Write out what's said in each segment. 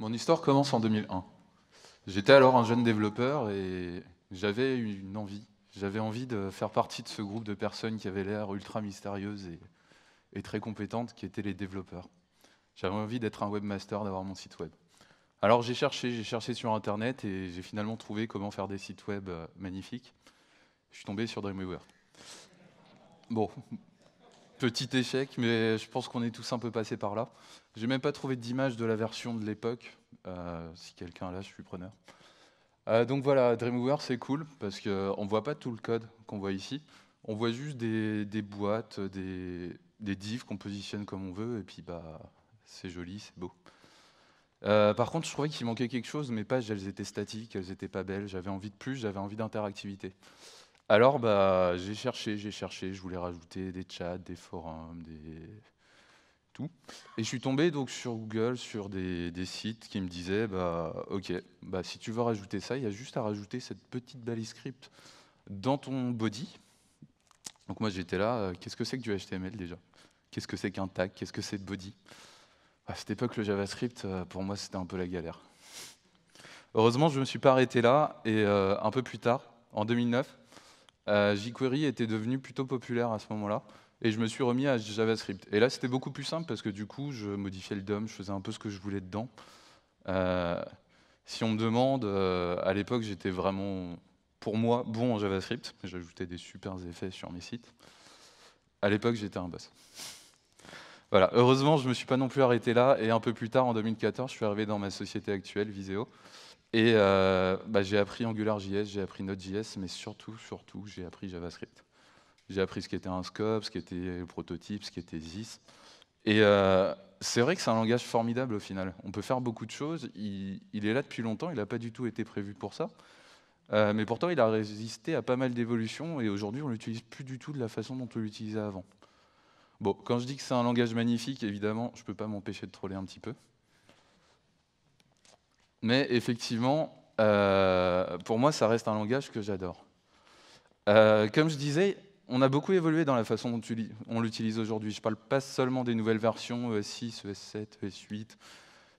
Mon histoire commence en 2001. J'étais alors un jeune développeur et j'avais une envie. J'avais envie de faire partie de ce groupe de personnes qui avaient l'air ultra mystérieuses et, très compétentes, qui étaient les développeurs. J'avais envie d'être un webmaster, d'avoir mon site web. Alors j'ai cherché, j'ai cherché sur Internet et j'ai finalement trouvé comment faire des sites web euh, magnifiques. Je suis tombé sur Dreamweaver. Bon, Petit échec, mais je pense qu'on est tous un peu passés par là. J'ai même pas trouvé d'image de la version de l'époque. Euh, si quelqu'un là, je suis preneur. Euh, donc voilà, Dreamweaver, c'est cool parce qu'on euh, ne voit pas tout le code qu'on voit ici. On voit juste des, boîtes, des, divs qu'on positionne comme on veut, et puis bah, c'est joli, c'est beau. par contre, je trouvais qu'il manquait quelque chose. Mes pages, elles étaient statiques, elles n'étaient pas belles. J'avais envie de plus, j'avais envie d'interactivité. Alors, bah, j'ai cherché, j'ai cherché, je voulais rajouter des chats, des forums, des... tout. Et je suis tombé donc sur Google, sur des, sites qui me disaient, bah, ok, bah, si tu veux rajouter ça, il y a juste à rajouter cette petite balise script dans ton body. Donc moi j'étais là, euh, qu'est-ce que c'est que du HTML déjà Qu'est-ce que c'est qu'un tag Qu'est-ce que c'est de body À cette époque, le JavaScript, euh, pour moi, c'était un peu la galère. Heureusement, je ne me suis pas arrêté là, et euh, un peu plus tard, en 2009, euh, jQuery était devenu plutôt populaire à ce moment-là. Et je me suis remis à JavaScript. Et là, c'était beaucoup plus simple parce que du coup, je modifiais le DOM, je faisais un peu ce que je voulais dedans. Euh, si on me demande, euh, à l'époque, j'étais vraiment, pour moi, bon en JavaScript. J'ajoutais des super effets sur mes sites. À l'époque, j'étais un boss. Voilà. Heureusement, je ne me suis pas non plus arrêté là. Et un peu plus tard, en 2014, je suis arrivé dans ma société actuelle, Viseo. Et euh, bah, j'ai appris AngularJS, j'ai appris Node.js, mais surtout, surtout, j'ai appris JavaScript. J'ai appris ce qu'était un scope, ce qu'était le prototype, ce qu'était ZIS. Et euh, c'est vrai que c'est un langage formidable au final. On peut faire beaucoup de choses. Il, est là depuis longtemps, il n'a pas du tout été prévu pour ça. Euh, mais pourtant, il a résisté à pas mal d'évolutions et aujourd'hui, on ne l'utilise plus du tout de la façon dont on l'utilisait avant. Bon, quand je dis que c'est un langage magnifique, évidemment, je ne peux pas m'empêcher de troller un petit peu mais effectivement, euh, pour moi, ça reste un langage que j'adore. Euh, comme je disais, on a beaucoup évolué dans la façon dont on l'utilise aujourd'hui. Je ne parle pas seulement des nouvelles versions ES6, ES7, ES8,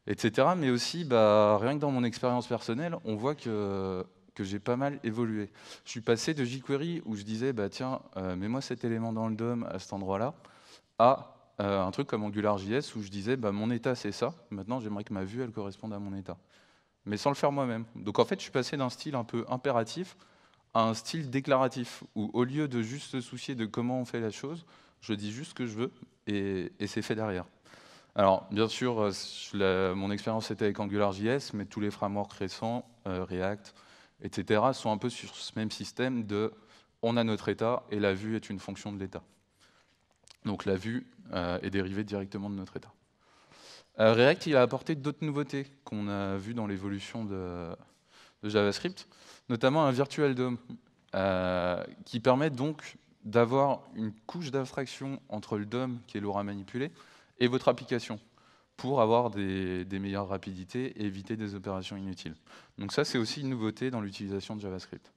etc. Mais aussi, bah, rien que dans mon expérience personnelle, on voit que, j'ai pas mal évolué. Je suis passé de jQuery où je disais, bah, tiens, euh, mets-moi cet élément dans le DOM à cet endroit-là, à un truc comme AngularJS où je disais, bah, mon état c'est ça, maintenant j'aimerais que ma vue elle corresponde à mon état mais sans le faire moi-même. Donc en fait, je suis passé d'un style un peu impératif à un style déclaratif, où au lieu de juste se soucier de comment on fait la chose, je dis juste ce que je veux et, c'est fait derrière. Alors, bien sûr, euh, mon expérience était avec AngularJS, mais tous les frameworks récents, euh, React, etc., sont un peu sur ce même système de on a notre état et la vue est une fonction de l'état. Donc la vue euh, est dérivée directement de notre état. Euh, React, il a apporté d'autres nouveautés qu'on a vues dans l'évolution de, JavaScript, notamment un Virtual DOM, euh, qui permet donc d'avoir une couche d'abstraction entre le DOM, qui est l'aura manipulé, et votre application, pour avoir des, meilleures rapidités et éviter des opérations inutiles. Donc ça, c'est aussi une nouveauté dans l'utilisation de JavaScript.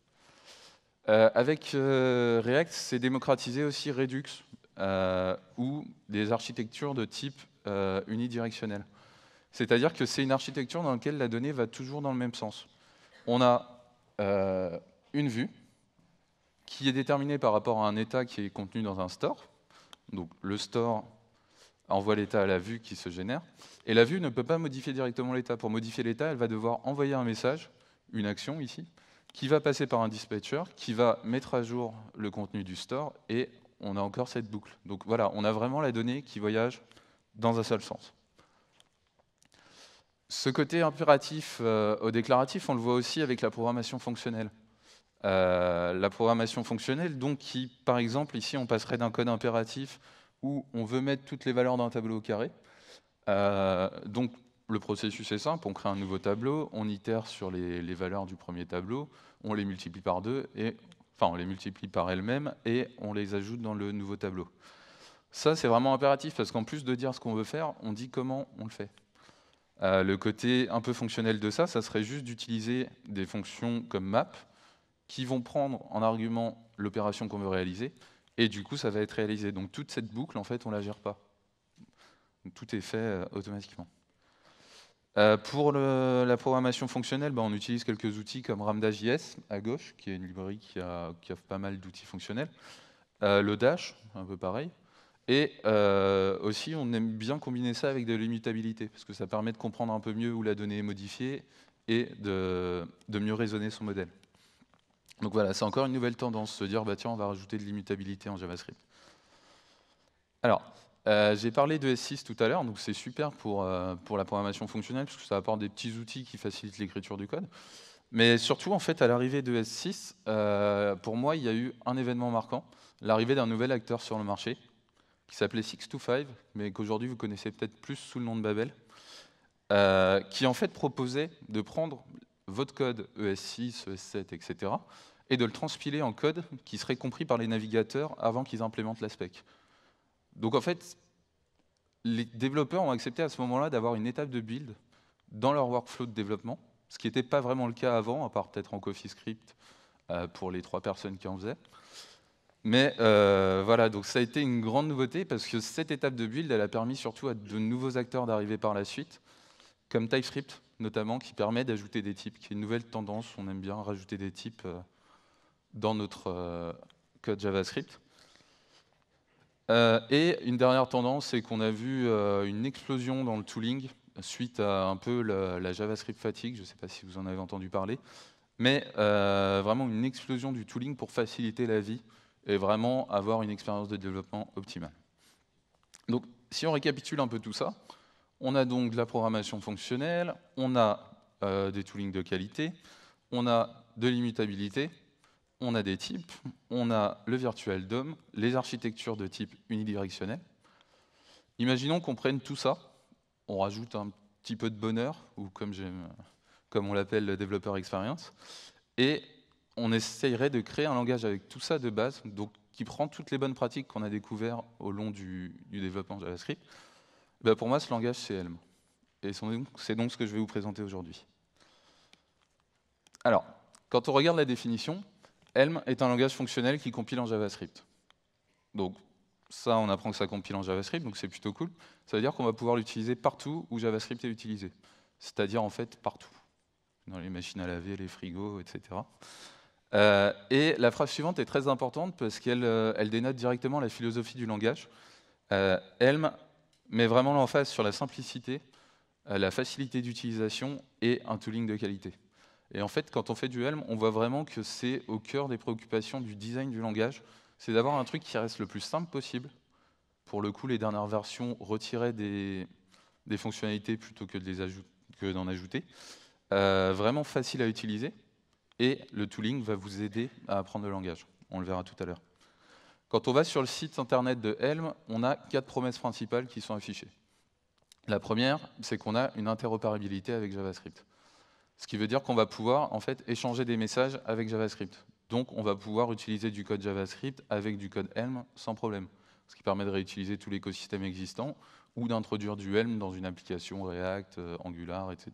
Euh, avec React, c'est démocratisé aussi Redux, ou des architectures de type euh, unidirectionnelle. C'est-à-dire que c'est une architecture dans laquelle la donnée va toujours dans le même sens. On a euh, une vue qui est déterminée par rapport à un état qui est contenu dans un store. Donc le store envoie l'état à la vue qui se génère. Et la vue ne peut pas modifier directement l'état. Pour modifier l'état, elle va devoir envoyer un message, une action ici, qui va passer par un dispatcher, qui va mettre à jour le contenu du store, et on a encore cette boucle. Donc voilà, on a vraiment la donnée qui voyage dans un seul sens. Ce côté impératif euh, au déclaratif, on le voit aussi avec la programmation fonctionnelle. Euh, la programmation fonctionnelle, donc qui, par exemple, ici, on passerait d'un code impératif où on veut mettre toutes les valeurs d'un tableau au carré. Euh, donc, le processus est simple, on crée un nouveau tableau, on itère sur les, valeurs du premier tableau, on les multiplie par deux, et, enfin, on les multiplie par elles-mêmes et on les ajoute dans le nouveau tableau. Ça, c'est vraiment impératif parce qu'en plus de dire ce qu'on veut faire, on dit comment on le fait. Euh, le côté un peu fonctionnel de ça, ça serait juste d'utiliser des fonctions comme map qui vont prendre en argument l'opération qu'on veut réaliser et du coup, ça va être réalisé. Donc toute cette boucle, en fait, on la gère pas. Tout est fait euh, automatiquement. Euh, pour la programmation fonctionnelle, ben, on utilise quelques outils comme Ramda.js à gauche, qui est une librairie qui a pas mal d'outils fonctionnels. le Dash, un peu pareil. Et euh, aussi, on aime bien combiner ça avec de l'immutabilité, parce que ça permet de comprendre un peu mieux où la donnée est modifiée et de, mieux raisonner son modèle. Donc voilà, c'est encore une nouvelle tendance, se dire, bah tiens, on va rajouter de l'immutabilité en JavaScript. Alors, euh, j'ai parlé de S6 tout à l'heure, donc c'est super pour, euh, pour la programmation fonctionnelle, parce que ça apporte des petits outils qui facilitent l'écriture du code. Mais surtout, en fait, à l'arrivée de S6, pour moi, il y a eu un événement marquant, l'arrivée d'un nouvel acteur sur le marché, qui s'appelait 625, mais qu'aujourd'hui vous connaissez peut-être plus sous le nom de Babel, euh, qui en fait proposait de prendre votre code ES6, ES7, etc., et de le transpiler en code qui serait compris par les navigateurs avant qu'ils implémentent la spec. Donc en fait, les développeurs ont accepté à ce moment-là d'avoir une étape de build dans leur workflow de développement, ce qui n'était pas vraiment le cas avant, à part peut-être en CoffeeScript euh, pour les trois personnes qui en faisaient. Mais euh, voilà, donc ça a été une grande nouveauté parce que cette étape de build, elle a permis surtout à de nouveaux acteurs d'arriver par la suite, comme TypeScript notamment, qui permet d'ajouter des types, qui est une nouvelle tendance. On aime bien rajouter des types euh, dans notre euh, code JavaScript. et une dernière tendance, c'est qu'on a vu une explosion dans le tooling suite à un peu la, JavaScript fatigue, je ne sais pas si vous en avez entendu parler, mais vraiment une explosion du tooling pour faciliter la vie et vraiment avoir une expérience de développement optimale. Donc, si on récapitule un peu tout ça, on a donc de la programmation fonctionnelle, on a euh, des toolings de qualité, on a de l'immutabilité, on a des types, on a le virtual DOM, les architectures de type unidirectionnel. Imaginons qu'on prenne tout ça, on rajoute un petit peu de bonheur, ou comme, on l'appelle le développeur expérience, et on essayerait de créer un langage avec tout ça de base, donc qui prend toutes les bonnes pratiques qu'on a découvertes au long du, développement JavaScript. Bah, pour moi, ce langage, c'est Helm. Et c'est donc ce que je vais vous présenter aujourd'hui. Alors, quand on regarde la définition, Helm est un langage fonctionnel qui compile en JavaScript. Donc, ça, on apprend que ça compile en JavaScript, donc c'est plutôt cool. Ça veut dire qu'on va pouvoir l'utiliser partout où JavaScript est utilisé. C'est-à-dire, en fait, partout. Dans les machines à laver, les frigos, etc. Euh, et la phrase suivante est très importante parce qu'elle euh, elle dénote directement la philosophie du langage. Euh, Helm met vraiment l'emphase sur la simplicité, la facilité d'utilisation et un tooling de qualité. Et en fait, quand on fait du Helm, on voit vraiment que c'est au cœur des préoccupations du design du langage, c'est d'avoir un truc qui reste le plus simple possible. Pour le coup, les dernières versions retiraient des, fonctionnalités plutôt que d'en ajouter. vraiment facile à utiliser et le tooling va vous aider à apprendre le langage. On le verra tout à l'heure. Quand on va sur le site internet de Helm, on a quatre promesses principales qui sont affichées. La première, c'est qu'on a une interopérabilité avec JavaScript. Ce qui veut dire qu'on va pouvoir en fait échanger des messages avec JavaScript. Donc on va pouvoir utiliser du code JavaScript avec du code Helm sans problème. Ce qui permet de réutiliser tout l'écosystème existant ou d'introduire du Helm dans une application React, euh, Angular, etc.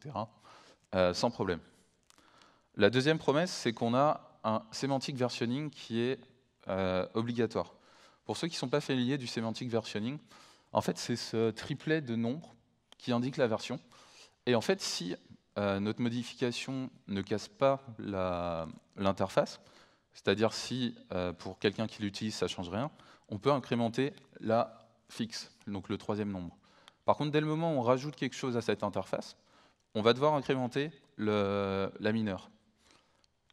Euh, sans problème. La deuxième promesse, c'est qu'on a un sémantique versionning qui est euh, obligatoire. Pour ceux qui ne sont pas familiers du sémantique versioning, en fait, c'est ce triplet de nombres qui indique la version. Et en fait, si euh, notre modification ne casse pas l'interface, c'est-à-dire si euh, pour quelqu'un qui l'utilise, ça ne change rien, on peut incrémenter la fixe, donc le troisième nombre. Par contre, dès le moment où on rajoute quelque chose à cette interface, on va devoir incrémenter la mineure.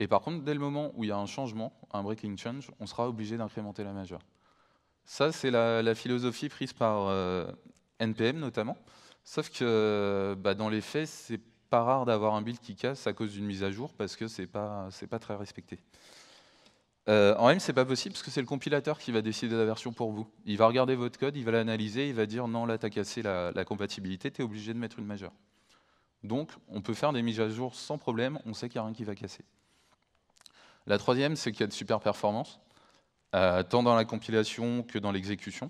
Et par contre, dès le moment où il y a un changement, un breaking change, on sera obligé d'incrémenter la majeure. Ça, c'est la, philosophie prise par euh, NPM notamment. Sauf que bah, dans les faits, c'est pas rare d'avoir un build qui casse à cause d'une mise à jour parce que c'est pas pas très respecté. Euh, en M, n'est pas possible parce que c'est le compilateur qui va décider de la version pour vous. Il va regarder votre code, il va l'analyser, il va dire non, là, tu as cassé la, la compatibilité, tu es obligé de mettre une majeure. Donc, on peut faire des mises à jour sans problème, on sait qu'il n'y a rien qui va casser. La troisième, c'est qu'il y a de super performances, euh, tant dans la compilation que dans l'exécution.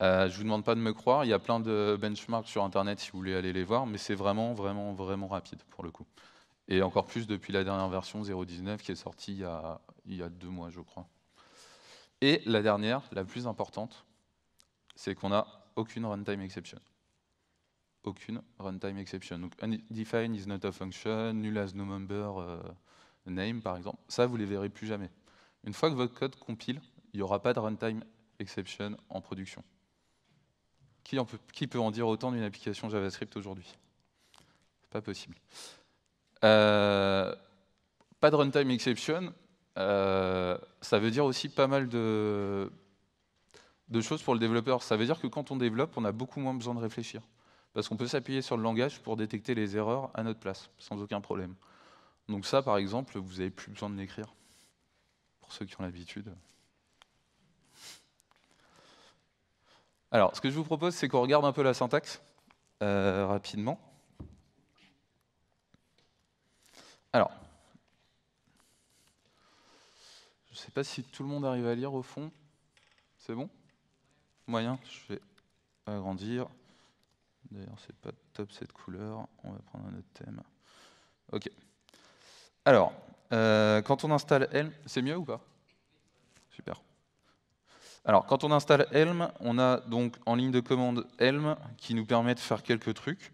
Euh, je ne vous demande pas de me croire, il y a plein de benchmarks sur Internet si vous voulez aller les voir, mais c'est vraiment, vraiment, vraiment rapide pour le coup. Et encore plus depuis la dernière version 0.19 qui est sortie il y, a, deux mois, je crois. Et la dernière, la plus importante, c'est qu'on n'a aucune runtime exception. Aucune runtime exception. Donc undefined is not a function, null has no member, euh, name par exemple, ça vous les verrez plus jamais. Une fois que votre code compile, il n'y aura pas de runtime exception en production. Qui, en peut, qui peut, en dire autant d'une application JavaScript aujourd'hui Pas possible. Euh, pas de runtime exception, euh, ça veut dire aussi pas mal de choses pour le développeur. Ça veut dire que quand on développe, on a beaucoup moins besoin de réfléchir. Parce qu'on peut s'appuyer sur le langage pour détecter les erreurs à notre place, sans aucun problème. Donc ça, par exemple, vous n'avez plus besoin de l'écrire, pour ceux qui ont l'habitude. Alors, ce que je vous propose, c'est qu'on regarde un peu la syntaxe, euh, rapidement. Alors, je ne sais pas si tout le monde arrive à lire au fond. C'est bon Moyen, je vais agrandir. D'ailleurs, c'est pas top cette couleur. On va prendre un autre thème. Ok. Alors, euh, quand on installe Helm, c'est mieux ou pas Super. Alors, quand on installe Helm, on a donc en ligne de commande Helm qui nous permet de faire quelques trucs.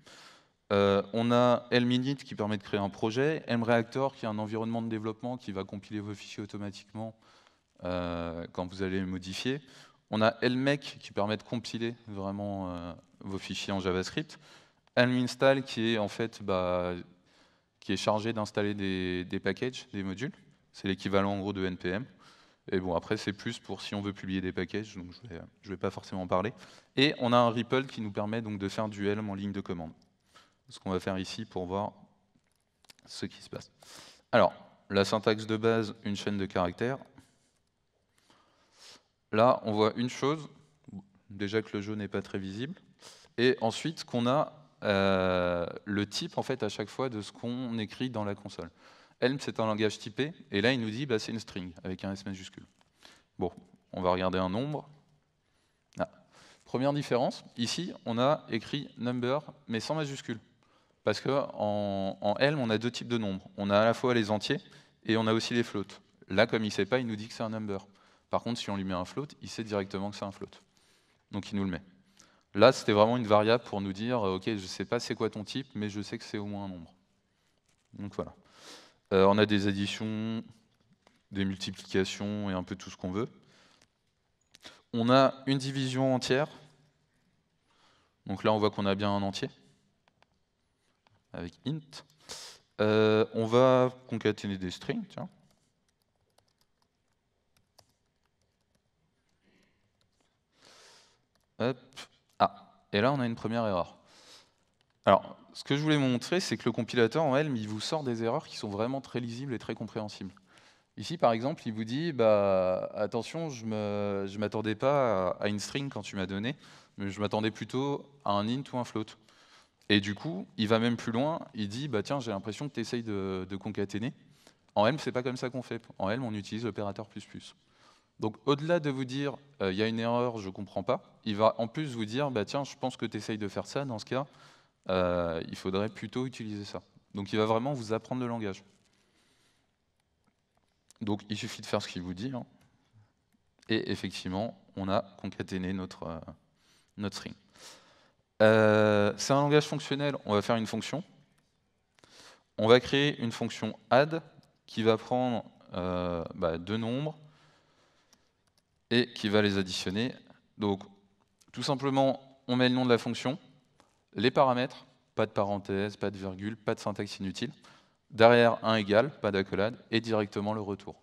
Euh, on a Helm init qui permet de créer un projet, Helm Reactor qui est un environnement de développement qui va compiler vos fichiers automatiquement euh, quand vous allez les modifier. On a Helmec qui permet de compiler vraiment vos fichiers en JavaScript. Helm install qui est en fait bah, qui est chargé d'installer des, packages, des modules. C'est l'équivalent en gros de NPM. Et bon, après, c'est plus pour si on veut publier des packages, donc je ne vais, pas forcément en parler. Et on a un ripple qui nous permet donc de faire du Helm en ligne de commande. Ce qu'on va faire ici pour voir ce qui se passe. Alors, la syntaxe de base, une chaîne de caractères. Là, on voit une chose, déjà que le jeu n'est pas très visible, et ensuite qu'on a euh, le type en fait à chaque fois de ce qu'on écrit dans la console. Elm, c'est un langage typé, et là, il nous dit, bah, c'est une string, avec un S majuscule. Bon, on va regarder un nombre. Ah. Première différence, ici, on a écrit number, mais sans majuscule. Parce qu'en en, on a deux types de nombres. On a à la fois les entiers, et on a aussi les floats. Là, comme il ne sait pas, il nous dit que c'est un number. Par contre, si on lui met un float, il sait directement que c'est un float. Donc il nous le met. Là, c'était vraiment une variable pour nous dire, euh, OK, je ne sais pas c'est quoi ton type, mais je sais que c'est au moins un nombre. Donc voilà. Euh, on a des additions, des multiplications et un peu tout ce qu'on veut. On a une division entière. Donc là, on voit qu'on a bien un entier avec int. Euh, on va concaténer des strings, tiens. Hop. Et là, on a une première erreur. Alors, ce que je voulais montrer, c'est que le compilateur, en Helm, il vous sort des erreurs qui sont vraiment très lisibles et très compréhensibles. Ici, par exemple, il vous dit bah, attention, je ne m'attendais pas à une string quand tu m'as donné, mais je m'attendais plutôt à un int ou un float. Et du coup, il va même plus loin, il dit bah, tiens, j'ai l'impression que tu essayes de, concaténer. En Helm, c'est pas comme ça qu'on fait. En Helm, on utilise l'opérateur donc au-delà de vous dire euh, il y a une erreur, je ne comprends pas, il va en plus vous dire bah, tiens, je pense que tu essayes de faire ça, dans ce cas, euh, il faudrait plutôt utiliser ça. Donc il va vraiment vous apprendre le langage. Donc il suffit de faire ce qu'il vous dit. Hein. Et effectivement, on a concaténé notre, euh, notre string. C'est un langage fonctionnel, on va faire une fonction. On va créer une fonction add qui va prendre bah, deux nombres et qui va les additionner. Donc, tout simplement, on met le nom de la fonction, les paramètres, pas de parenthèse, pas de virgule, pas de syntaxe inutile. Derrière un égal, pas d'accolade, et directement le retour.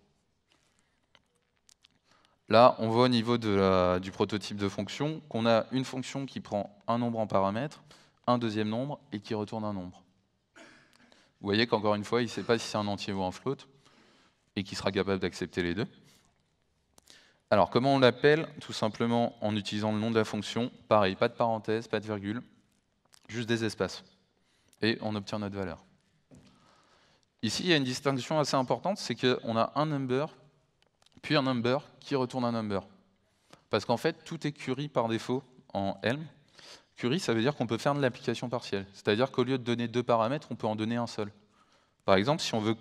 Là, on voit au niveau du prototype de fonction qu'on a une fonction qui prend un nombre en paramètre, un deuxième nombre, et qui retourne un nombre. Vous voyez qu'encore une fois, il ne sait pas si c'est un entier ou un float, et qui sera capable d'accepter les deux. Alors, comment on l'appelle Tout simplement en utilisant le nom de la fonction. Pareil, pas de parenthèse, pas de virgule, juste des espaces. Et on obtient notre valeur. Ici, il y a une distinction assez importante, c'est qu'on a un number, puis un number qui retourne un number. Parce qu'en fait, tout est curie par défaut en Helm. Curie, ça veut dire qu'on peut faire de l'application partielle. C'est-à-dire qu'au lieu de donner deux paramètres, on peut en donner un seul. Par exemple, si on veut...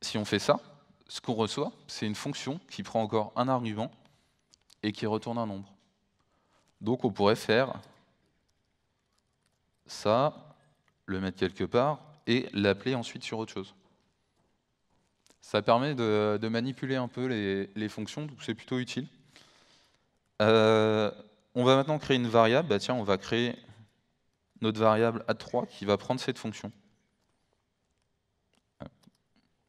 Si on fait ça, ce qu'on reçoit, c'est une fonction qui prend encore un argument et qui retourne un nombre. Donc on pourrait faire ça, le mettre quelque part, et l'appeler ensuite sur autre chose. Ça permet de, manipuler un peu les, fonctions, donc c'est plutôt utile. Euh, on va maintenant créer une variable. Bah tiens, on va créer notre variable a3 qui va prendre cette fonction.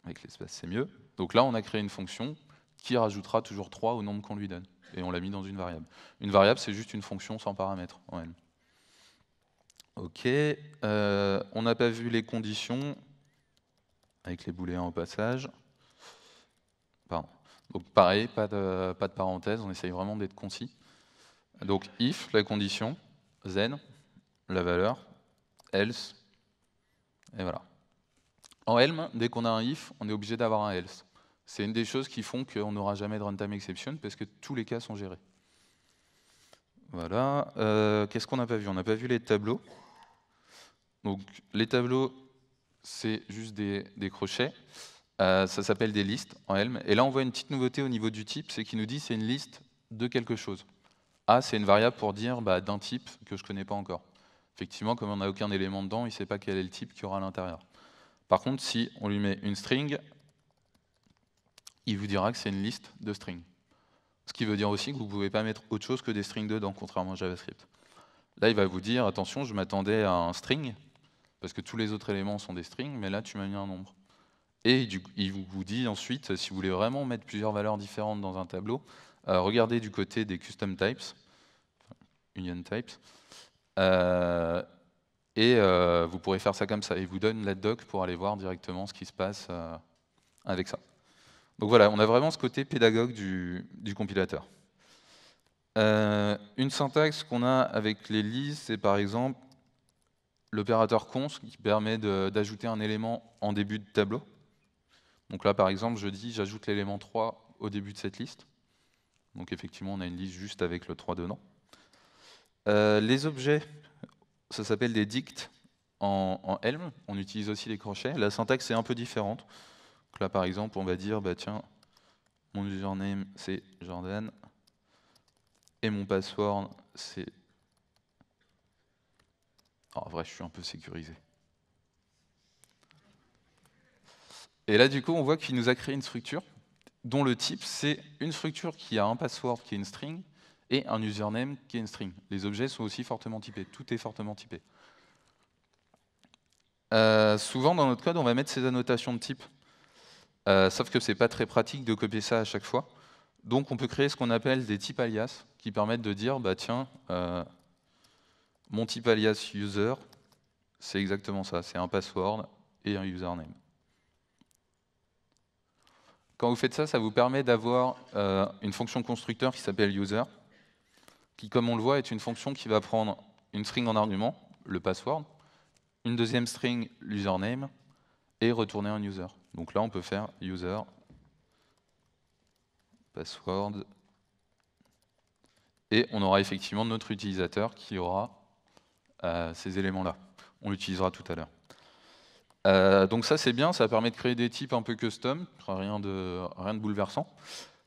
Avec l'espace, c'est mieux. Donc là, on a créé une fonction qui rajoutera toujours 3 au nombre qu'on lui donne. Et on l'a mis dans une variable. Une variable, c'est juste une fonction sans paramètre en elle. OK. Euh, on n'a pas vu les conditions, avec les boulets en passage. Pardon. Donc pareil, pas de, pas parenthèse, on essaye vraiment d'être concis. Donc if, la condition, zen, la valeur, else, et voilà. En elm, dès qu'on a un if, on est obligé d'avoir un else. C'est une des choses qui font qu'on n'aura jamais de runtime exception parce que tous les cas sont gérés. Voilà. Euh, qu'est-ce qu'on n'a pas vu On n'a pas vu les tableaux. Donc les tableaux, c'est juste des, crochets. Euh, ça s'appelle des listes en Helm. Et là, on voit une petite nouveauté au niveau du type, c'est qu'il nous dit c'est une liste de quelque chose. A, c'est une variable pour dire bah, d'un type que je ne connais pas encore. Effectivement, comme on n'a aucun élément dedans, il ne sait pas quel est le type qu'il y aura à l'intérieur. Par contre, si on lui met une string, il vous dira que c'est une liste de strings. Ce qui veut dire aussi que vous ne pouvez pas mettre autre chose que des strings dedans, contrairement à JavaScript. Là, il va vous dire, attention, je m'attendais à un string, parce que tous les autres éléments sont des strings, mais là, tu m'as mis un nombre. Et il vous dit ensuite, si vous voulez vraiment mettre plusieurs valeurs différentes dans un tableau, euh, regardez du côté des custom types, union types, euh, et euh, vous pourrez faire ça comme ça. Il vous donne la doc pour aller voir directement ce qui se passe avec ça. Donc voilà, on a vraiment ce côté pédagogue du, compilateur. Euh, une syntaxe qu'on a avec les listes, c'est par exemple l'opérateur cons, qui permet d'ajouter un élément en début de tableau. Donc là, par exemple, je dis j'ajoute l'élément 3 au début de cette liste. Donc effectivement, on a une liste juste avec le 3 dedans. Euh, les objets, ça s'appelle des dicts en, en, Helm. On utilise aussi les crochets. La syntaxe est un peu différente. Donc là, par exemple, on va dire, bah, tiens, mon username, c'est Jordan, et mon password, c'est... Oh, en vrai, je suis un peu sécurisé. Et là, du coup, on voit qu'il nous a créé une structure dont le type, c'est une structure qui a un password qui est une string et un username qui est une string. Les objets sont aussi fortement typés. Tout est fortement typé. Euh, souvent, dans notre code, on va mettre ces annotations de type. Euh, sauf que ce n'est pas très pratique de copier ça à chaque fois. Donc on peut créer ce qu'on appelle des types alias, qui permettent de dire, bah tiens, euh, mon type alias user, c'est exactement ça, c'est un password et un username. Quand vous faites ça, ça vous permet d'avoir euh, une fonction constructeur qui s'appelle user, qui, comme on le voit, est une fonction qui va prendre une string en argument, le password, une deuxième string, l'username, et retourner un user. Donc là, on peut faire user password et on aura effectivement notre utilisateur qui aura euh, ces éléments-là. On l'utilisera tout à l'heure. Euh, donc ça c'est bien, ça permet de créer des types un peu custom, rien de, rien de bouleversant.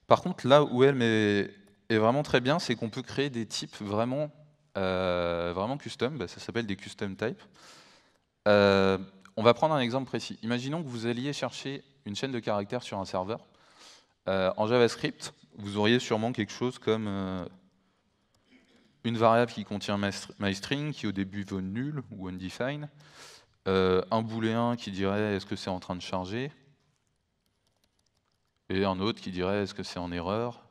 Par contre là où elle est, vraiment très bien, c'est qu'on peut créer des types vraiment, euh, vraiment custom, bah, ça s'appelle des custom types. On va prendre un exemple précis. Imaginons que vous alliez chercher une chaîne de caractères sur un serveur. Euh, en JavaScript, vous auriez sûrement quelque chose comme euh, une variable qui contient myString, qui au début vaut nul ou undefined, euh, un booléen qui dirait est-ce que c'est en train de charger, et un autre qui dirait est-ce que c'est en erreur,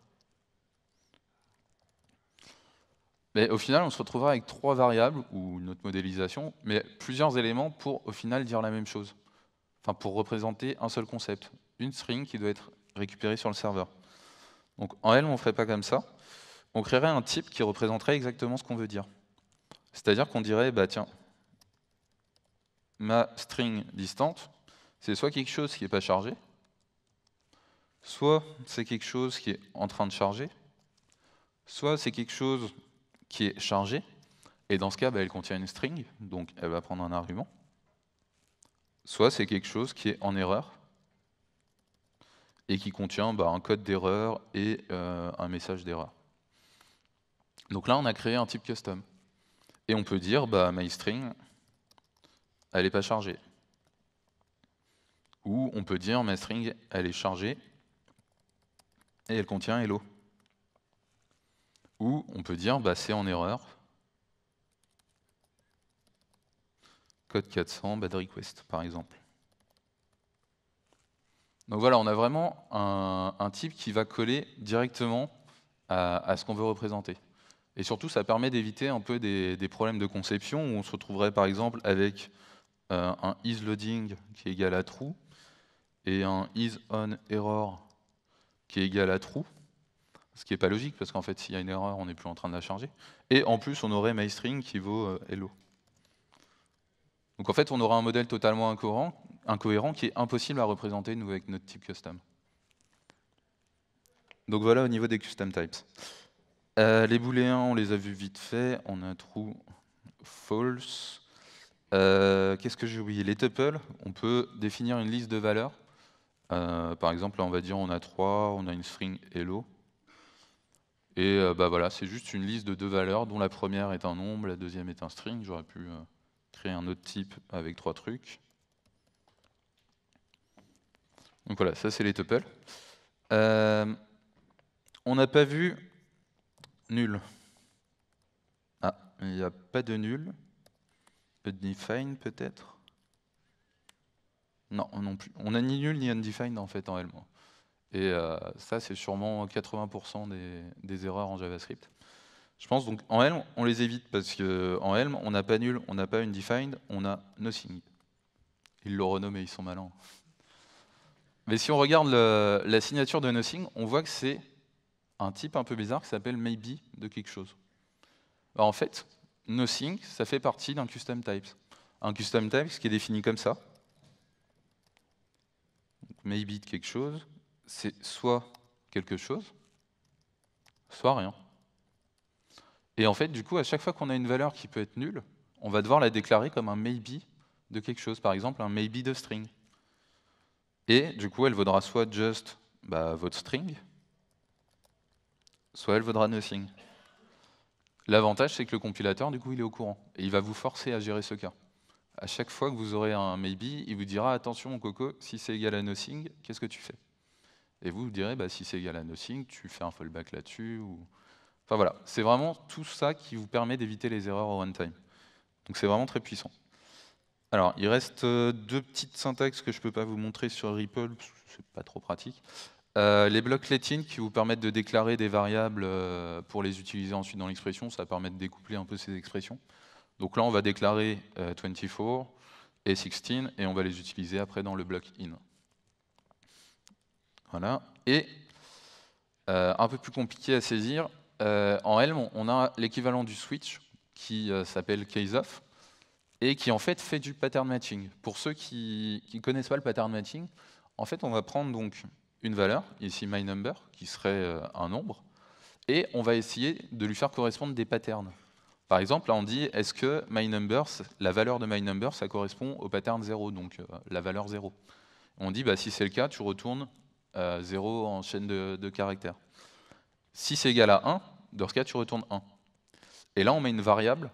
Mais au final, on se retrouvera avec trois variables ou une autre modélisation, mais plusieurs éléments pour au final dire la même chose. Enfin, pour représenter un seul concept, une string qui doit être récupérée sur le serveur. Donc en elle, on ne ferait pas comme ça. On créerait un type qui représenterait exactement ce qu'on veut dire. C'est-à-dire qu'on dirait, bah tiens, ma string distante, c'est soit quelque chose qui n'est pas chargé, soit c'est quelque chose qui est en train de charger, soit c'est quelque chose qui est chargée, et dans ce cas, bah, elle contient une string, donc elle va prendre un argument. Soit c'est quelque chose qui est en erreur, et qui contient bah, un code d'erreur et euh, un message d'erreur. Donc là, on a créé un type custom. Et on peut dire, bah, string, elle n'est pas chargée. Ou on peut dire, string, elle est chargée, et elle contient hello ou on peut dire bah, c'est en erreur. Code 400, bad request, par exemple. Donc voilà, on a vraiment un, type qui va coller directement à, ce qu'on veut représenter. Et surtout, ça permet d'éviter un peu des, problèmes de conception où on se retrouverait par exemple avec euh, un un isLoading qui est égal à true et un isOnError qui est égal à true. Ce qui n'est pas logique, parce qu'en fait, s'il y a une erreur, on n'est plus en train de la charger. Et en plus, on aurait MyString qui vaut euh, hello. Donc en fait, on aura un modèle totalement incohérent, qui est impossible à représenter, nous, avec notre type custom. Donc voilà au niveau des custom types. Euh, les booléens, on les a vus vite fait. On a true false. Euh, qu'est-ce que j'ai oublié Les tuples, on peut définir une liste de valeurs. par exemple, là, on va dire on a 3, on a une string hello. Et euh, bah, voilà, c'est juste une liste de deux valeurs, dont la première est un nombre, la deuxième est un string. J'aurais pu euh, créer un autre type avec trois trucs. Donc voilà, ça c'est les tuples. Euh, on n'a pas vu nul. Ah, il n'y a pas de nul. Undefined peut-être Non, non plus. On n'a ni nul ni undefined en fait en réellement. Et euh, ça, c'est sûrement 80% des, erreurs en JavaScript. Je pense donc en Helm, on les évite parce qu'en Helm, on n'a pas nul, on n'a pas une defined, on a nothing. Ils l'ont renommé, ils sont malins. Mais si on regarde la signature de nothing, on voit que c'est un type un peu bizarre qui s'appelle maybe de quelque chose. Bah, en fait, nothing, ça fait partie d'un custom types. Un custom type qui est défini comme ça. Donc maybe de quelque chose, c'est soit quelque chose, soit rien. Et en fait, du coup, à chaque fois qu'on a une valeur qui peut être nulle, on va devoir la déclarer comme un maybe de quelque chose, par exemple un maybe de string. Et du coup, elle vaudra soit just bah, votre string, soit elle vaudra nothing. L'avantage, c'est que le compilateur, du coup, il est au courant. Et il va vous forcer à gérer ce cas. À chaque fois que vous aurez un maybe, il vous dira attention, mon coco, si c'est égal à nothing, qu'est-ce que tu fais et vous, vous direz, bah, si c'est égal à nothing, tu fais un fallback là-dessus. Ou... Enfin voilà, c'est vraiment tout ça qui vous permet d'éviter les erreurs au runtime. Donc c'est vraiment très puissant. Alors, il reste euh, deux petites syntaxes que je ne peux pas vous montrer sur Ripple, c'est pas trop pratique. Euh, les blocs letin qui vous permettent de déclarer des variables euh, pour les utiliser ensuite dans l'expression, ça permet de découpler un peu ces expressions. Donc là, on va déclarer 24 et 16, et on va les utiliser après dans le bloc in. Voilà. Et euh, un peu plus compliqué à saisir, euh, en Helm, on a l'équivalent du switch qui euh, s'appelle caseoff et qui en fait fait du pattern matching. Pour ceux qui ne connaissent pas le pattern matching, en fait on va prendre donc une valeur, ici my number, qui serait un nombre, et on va essayer de lui faire correspondre des patterns. Par exemple, là on dit est-ce que my la valeur de my number, ça correspond au pattern 0, donc la valeur 0. On dit bah, si c'est le cas, tu retournes 0 en chaîne de, caractères. Si c'est égal à 1, dans ce cas, tu retournes 1. Et là, on met une variable.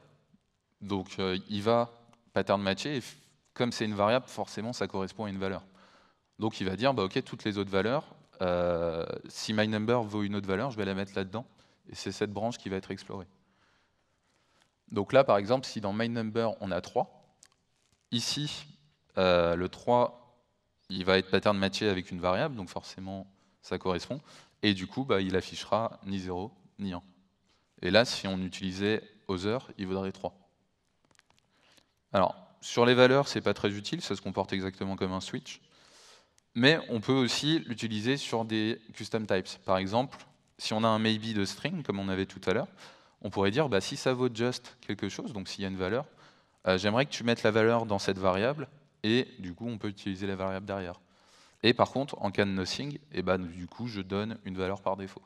Donc, euh, il va pattern matcher. Et comme c'est une variable, forcément, ça correspond à une valeur. Donc, il va dire, bah, OK, toutes les autres valeurs, euh, si my number vaut une autre valeur, je vais la mettre là-dedans. Et c'est cette branche qui va être explorée. Donc là, par exemple, si dans my number, on a 3, ici, euh, le 3 il va être pattern matché avec une variable, donc forcément ça correspond. Et du coup, bah, il affichera ni 0 ni 1. Et là, si on utilisait other, il vaudrait 3. Alors, sur les valeurs, c'est pas très utile, ça se comporte exactement comme un switch. Mais on peut aussi l'utiliser sur des custom types. Par exemple, si on a un maybe de string, comme on avait tout à l'heure, on pourrait dire, bah, si ça vaut just quelque chose, donc s'il y a une valeur, euh, j'aimerais que tu mettes la valeur dans cette variable, et du coup, on peut utiliser la variable derrière. Et par contre, en cas de nothing, eh ben, du coup, je donne une valeur par défaut.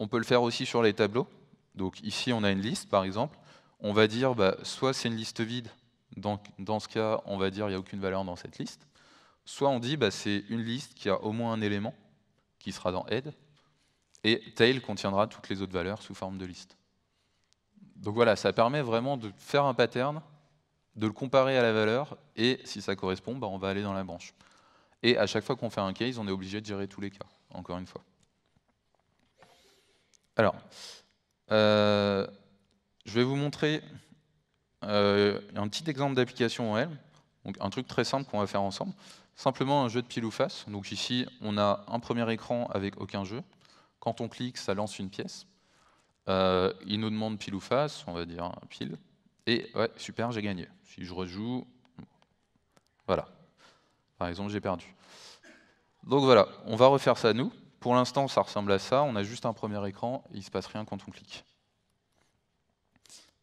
On peut le faire aussi sur les tableaux. Donc ici, on a une liste, par exemple. On va dire, bah, soit c'est une liste vide, donc dans ce cas, on va dire il n'y a aucune valeur dans cette liste. Soit on dit, bah, c'est une liste qui a au moins un élément, qui sera dans head, et tail contiendra toutes les autres valeurs sous forme de liste. Donc voilà, ça permet vraiment de faire un pattern de le comparer à la valeur, et si ça correspond, bah, on va aller dans la branche. Et à chaque fois qu'on fait un case, on est obligé de gérer tous les cas, encore une fois. Alors, euh, je vais vous montrer euh, un petit exemple d'application en donc un truc très simple qu'on va faire ensemble. Simplement un jeu de pile ou face. Donc ici, on a un premier écran avec aucun jeu. Quand on clique, ça lance une pièce. Euh, il nous demande pile ou face, on va dire pile. Et ouais, super, j'ai gagné. Si je rejoue, voilà. Par exemple, j'ai perdu. Donc voilà, on va refaire ça nous. Pour l'instant, ça ressemble à ça. On a juste un premier écran, il ne se passe rien quand on clique.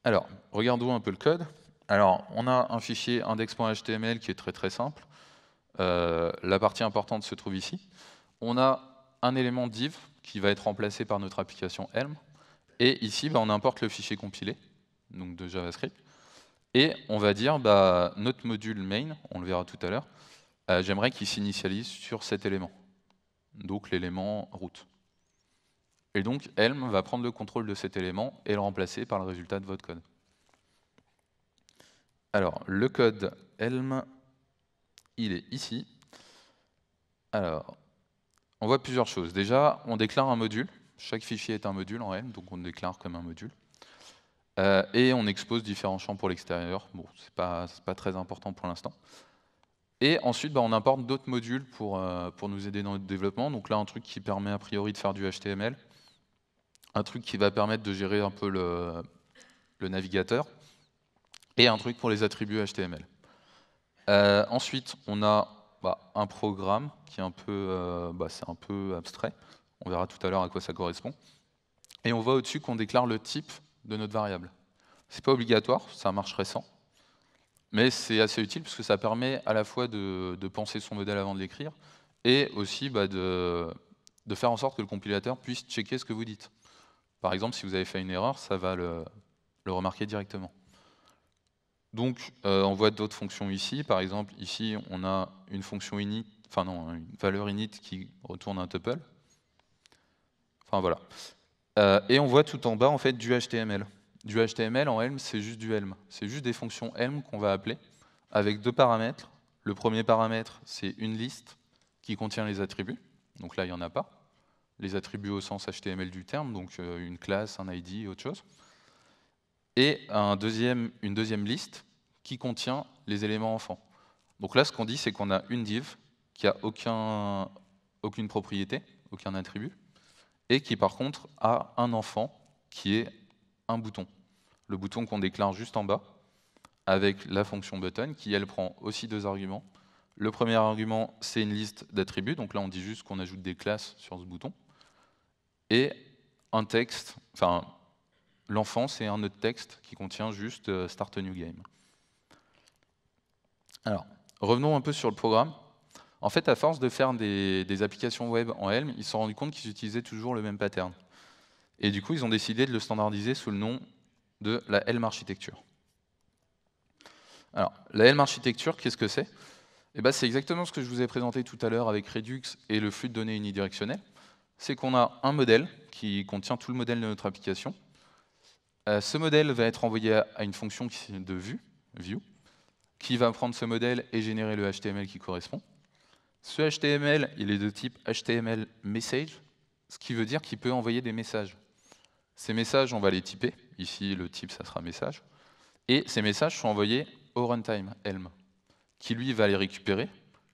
Alors, regardons un peu le code. Alors, on a un fichier index.html qui est très très simple. Euh, la partie importante se trouve ici. On a un élément div qui va être remplacé par notre application Helm. Et ici, bah, on importe le fichier compilé donc de JavaScript. Et on va dire, bah, notre module main, on le verra tout à l'heure, euh, j'aimerais qu'il s'initialise sur cet élément, donc l'élément route. Et donc, elm va prendre le contrôle de cet élément et le remplacer par le résultat de votre code. Alors, le code elm, il est ici. Alors, on voit plusieurs choses. Déjà, on déclare un module. Chaque fichier est un module en elm, donc on le déclare comme un module. Euh, et on expose différents champs pour l'extérieur. Bon, ce n'est pas, très important pour l'instant. Et ensuite, bah, on importe d'autres modules pour, euh, pour nous aider dans notre développement. Donc là, un truc qui permet a priori de faire du HTML, un truc qui va permettre de gérer un peu le, navigateur, et un truc pour les attributs HTML. Euh, ensuite, on a bah, un programme qui est un peu, bah, c'est un peu abstrait. On verra tout à l'heure à quoi ça correspond. Et on voit au-dessus qu'on déclare le type de notre variable. C'est pas obligatoire, ça marche récent, mais c'est assez utile parce que ça permet à la fois de, penser son modèle avant de l'écrire et aussi bah, de, faire en sorte que le compilateur puisse checker ce que vous dites. Par exemple, si vous avez fait une erreur, ça va le, remarquer directement. Donc, euh, on voit d'autres fonctions ici. Par exemple, ici, on a une fonction init, enfin non, une valeur init qui retourne un tuple. Enfin voilà. Euh, et on voit tout en bas en fait du HTML. Du HTML en Helm, c'est juste du Helm. C'est juste des fonctions Helm qu'on va appeler avec deux paramètres. Le premier paramètre, c'est une liste qui contient les attributs. Donc là, il n'y en a pas. Les attributs au sens HTML du terme, donc euh, une classe, un ID, autre chose. Et un deuxième, une deuxième liste qui contient les éléments enfants. Donc là, ce qu'on dit, c'est qu'on a une div qui n'a aucun, aucune propriété, aucun attribut, et qui par contre a un enfant qui est un bouton. Le bouton qu'on déclare juste en bas, avec la fonction button, qui elle prend aussi deux arguments. Le premier argument, c'est une liste d'attributs, donc là on dit juste qu'on ajoute des classes sur ce bouton. Et un texte, enfin l'enfant, c'est un autre texte qui contient juste euh, Start a New Game. Alors, revenons un peu sur le programme. En fait, à force de faire des, applications web en Helm, ils se sont rendus compte qu'ils utilisaient toujours le même pattern. Et du coup, ils ont décidé de le standardiser sous le nom de la Helm architecture. Alors, la Helm architecture, qu'est-ce que c'est eh ben, C'est exactement ce que je vous ai présenté tout à l'heure avec Redux et le flux de données unidirectionnel. C'est qu'on a un modèle qui contient tout le modèle de notre application. Euh, ce modèle va être envoyé à une fonction de vue, view, qui va prendre ce modèle et générer le HTML qui correspond. Ce HTML, il est de type HTML message, ce qui veut dire qu'il peut envoyer des messages. Ces messages, on va les typer. Ici, le type, ça sera message. Et ces messages sont envoyés au runtime Helm, qui lui va les récupérer,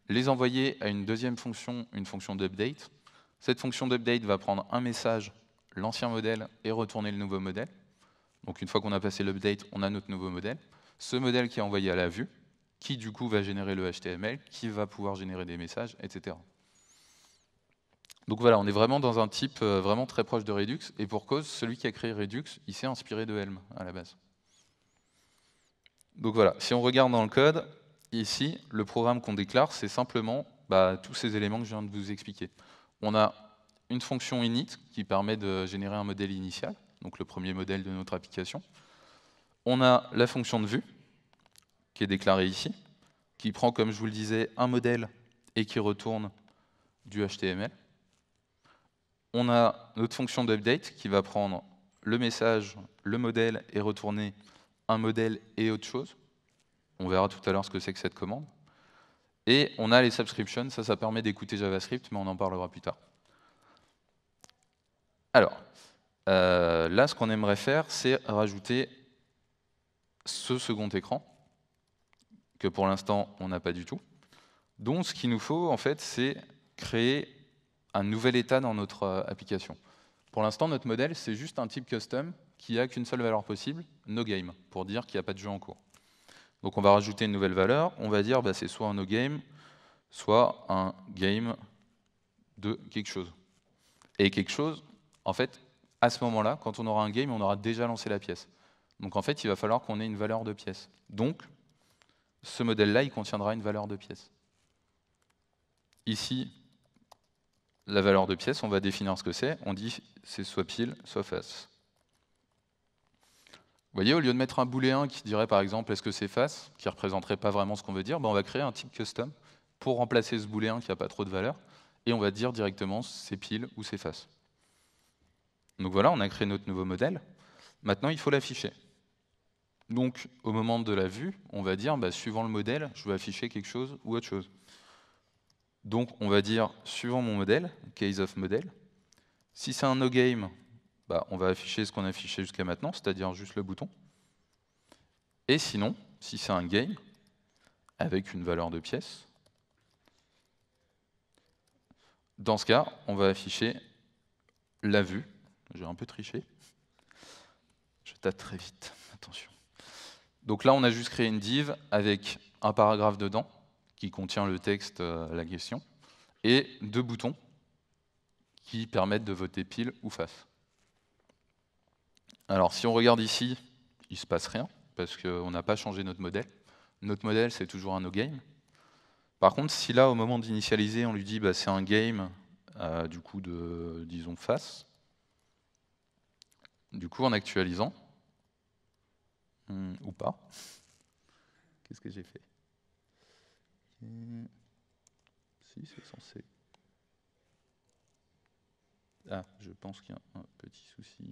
les envoyer à une deuxième fonction, une fonction d'update. Cette fonction d'update va prendre un message, l'ancien modèle, et retourner le nouveau modèle. Donc une fois qu'on a passé l'update, on a notre nouveau modèle. Ce modèle qui est envoyé à la vue, qui du coup va générer le HTML, qui va pouvoir générer des messages, etc. Donc voilà, on est vraiment dans un type euh, vraiment très proche de Redux, et pour cause, celui qui a créé Redux, il s'est inspiré de Helm à la base. Donc voilà, si on regarde dans le code, ici, le programme qu'on déclare, c'est simplement bah, tous ces éléments que je viens de vous expliquer. On a une fonction init qui permet de générer un modèle initial, donc le premier modèle de notre application. On a la fonction de vue, qui est déclaré ici, qui prend, comme je vous le disais, un modèle et qui retourne du HTML. On a notre fonction d'update qui va prendre le message, le modèle et retourner un modèle et autre chose. On verra tout à l'heure ce que c'est que cette commande. Et on a les subscriptions, ça, ça permet d'écouter JavaScript, mais on en parlera plus tard. Alors, euh, là, ce qu'on aimerait faire, c'est rajouter ce second écran que pour l'instant on n'a pas du tout. Donc ce qu'il nous faut en fait, c'est créer un nouvel état dans notre euh, application. Pour l'instant, notre modèle, c'est juste un type custom qui a qu'une seule valeur possible, no game, pour dire qu'il n'y a pas de jeu en cours. Donc on va rajouter une nouvelle valeur, on va dire bah, c'est soit un no game, soit un game de quelque chose. Et quelque chose, en fait, à ce moment-là, quand on aura un game, on aura déjà lancé la pièce. Donc en fait, il va falloir qu'on ait une valeur de pièce. Donc, ce modèle-là, il contiendra une valeur de pièce. Ici, la valeur de pièce, on va définir ce que c'est. On dit c'est soit pile, soit face. Vous voyez, au lieu de mettre un booléen qui dirait par exemple est-ce que c'est face, qui ne représenterait pas vraiment ce qu'on veut dire, ben, on va créer un type custom pour remplacer ce booléen qui n'a pas trop de valeur, et on va dire directement c'est pile ou c'est face. Donc voilà, on a créé notre nouveau modèle. Maintenant, il faut l'afficher. Donc, au moment de la vue, on va dire, bah, suivant le modèle, je vais afficher quelque chose ou autre chose. Donc, on va dire, suivant mon modèle, case of model, si c'est un no-game, bah, on va afficher ce qu'on a affiché jusqu'à maintenant, c'est-à-dire juste le bouton. Et sinon, si c'est un game, avec une valeur de pièce, dans ce cas, on va afficher la vue. J'ai un peu triché. Je tape très vite, attention. Donc là, on a juste créé une div avec un paragraphe dedans qui contient le texte, euh, la question, et deux boutons qui permettent de voter pile ou face. Alors si on regarde ici, il ne se passe rien, parce qu'on n'a pas changé notre modèle. Notre modèle, c'est toujours un no-game. Par contre, si là, au moment d'initialiser, on lui dit bah, c'est un game euh, du coup de, disons, face, du coup, en actualisant, Hum, ou pas. Qu'est-ce que j'ai fait hum, Si, c'est censé. Ah, je pense qu'il y a un petit souci.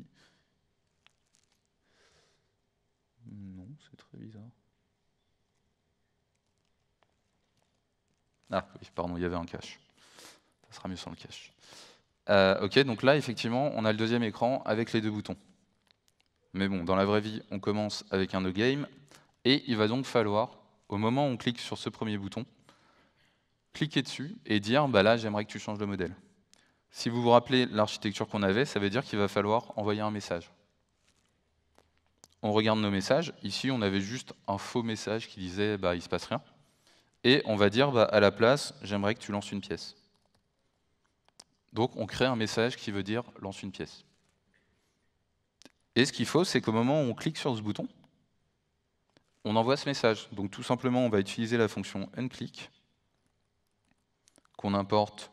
Non, c'est très bizarre. Ah oui, pardon, il y avait un cache. Ça sera mieux sans le cache. Euh, ok, donc là, effectivement, on a le deuxième écran avec les deux boutons mais bon, dans la vraie vie, on commence avec un no game, et il va donc falloir, au moment où on clique sur ce premier bouton, cliquer dessus et dire bah là j'aimerais que tu changes de modèle. Si vous vous rappelez l'architecture qu'on avait, ça veut dire qu'il va falloir envoyer un message. On regarde nos messages. Ici, on avait juste un faux message qui disait bah, il se passe rien. Et on va dire bah, à la place, j'aimerais que tu lances une pièce. Donc on crée un message qui veut dire lance une pièce. Et ce qu'il faut, c'est qu'au moment où on clique sur ce bouton, on envoie ce message. Donc tout simplement, on va utiliser la fonction unclick qu'on importe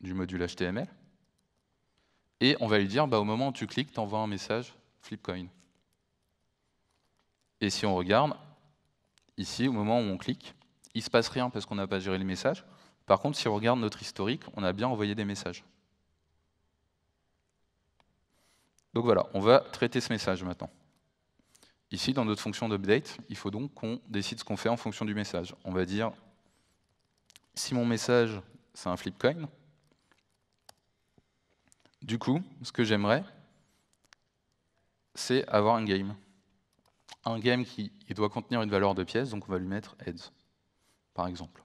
du module HTML. Et on va lui dire, bah, au moment où tu cliques, tu envoies un message Flipcoin. Et si on regarde, ici, au moment où on clique, il ne se passe rien parce qu'on n'a pas géré le message. Par contre, si on regarde notre historique, on a bien envoyé des messages. Donc voilà, on va traiter ce message maintenant. Ici, dans notre fonction d'update, il faut donc qu'on décide ce qu'on fait en fonction du message. On va dire, si mon message, c'est un flip coin, du coup, ce que j'aimerais, c'est avoir un game. Un game qui doit contenir une valeur de pièce, donc on va lui mettre heads, par exemple.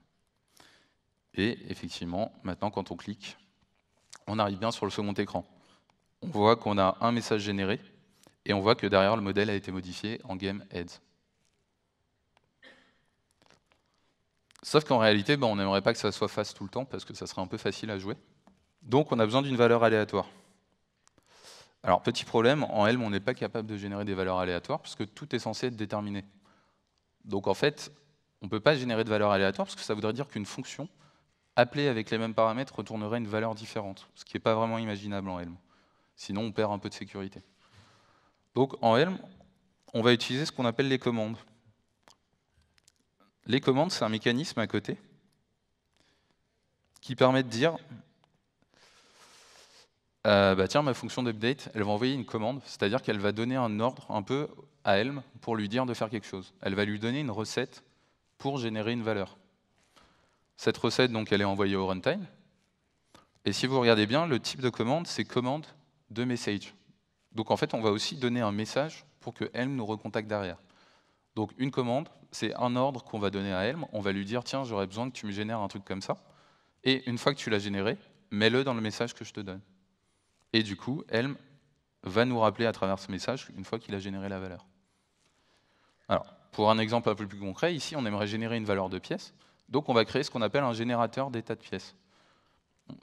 Et effectivement, maintenant, quand on clique, on arrive bien sur le second écran on voit qu'on a un message généré, et on voit que derrière le modèle a été modifié en game heads. Sauf qu'en réalité, bah, on n'aimerait pas que ça soit face tout le temps, parce que ça serait un peu facile à jouer. Donc on a besoin d'une valeur aléatoire. Alors petit problème, en Helm, on n'est pas capable de générer des valeurs aléatoires, puisque tout est censé être déterminé. Donc en fait, on ne peut pas générer de valeur aléatoire, parce que ça voudrait dire qu'une fonction appelée avec les mêmes paramètres retournerait une valeur différente, ce qui n'est pas vraiment imaginable en Helm. Sinon, on perd un peu de sécurité. Donc, en Helm, on va utiliser ce qu'on appelle les commandes. Les commandes, c'est un mécanisme à côté qui permet de dire euh, bah tiens, ma fonction d'update, elle va envoyer une commande, c'est-à-dire qu'elle va donner un ordre un peu à Helm pour lui dire de faire quelque chose. Elle va lui donner une recette pour générer une valeur. Cette recette, donc, elle est envoyée au runtime. Et si vous regardez bien, le type de commande, c'est commande de message. Donc en fait, on va aussi donner un message pour que Helm nous recontacte derrière. Donc une commande, c'est un ordre qu'on va donner à Helm. On va lui dire tiens, j'aurais besoin que tu me génères un truc comme ça. Et une fois que tu l'as généré, mets-le dans le message que je te donne. Et du coup, Helm va nous rappeler à travers ce message une fois qu'il a généré la valeur. Alors, pour un exemple un peu plus concret, ici, on aimerait générer une valeur de pièce. Donc, on va créer ce qu'on appelle un générateur d'état de pièce.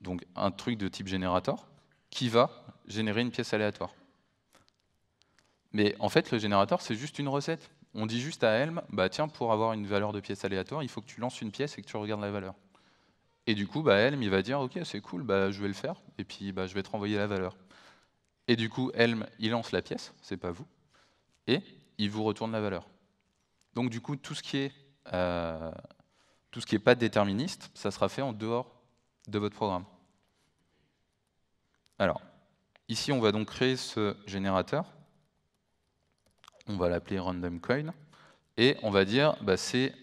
Donc, un truc de type générateur qui va générer une pièce aléatoire. Mais en fait, le générateur, c'est juste une recette. On dit juste à Helm, bah tiens, pour avoir une valeur de pièce aléatoire, il faut que tu lances une pièce et que tu regardes la valeur. Et du coup, bah, Helm, il va dire, ok, c'est cool, bah, je vais le faire, et puis bah, je vais te renvoyer la valeur. Et du coup, Helm, il lance la pièce, c'est pas vous, et il vous retourne la valeur. Donc du coup, tout ce qui est, euh, tout ce qui est pas déterministe, ça sera fait en dehors de votre programme. Alors, Ici, on va donc créer ce générateur. On va l'appeler random coin. Et on va dire, bah, c'est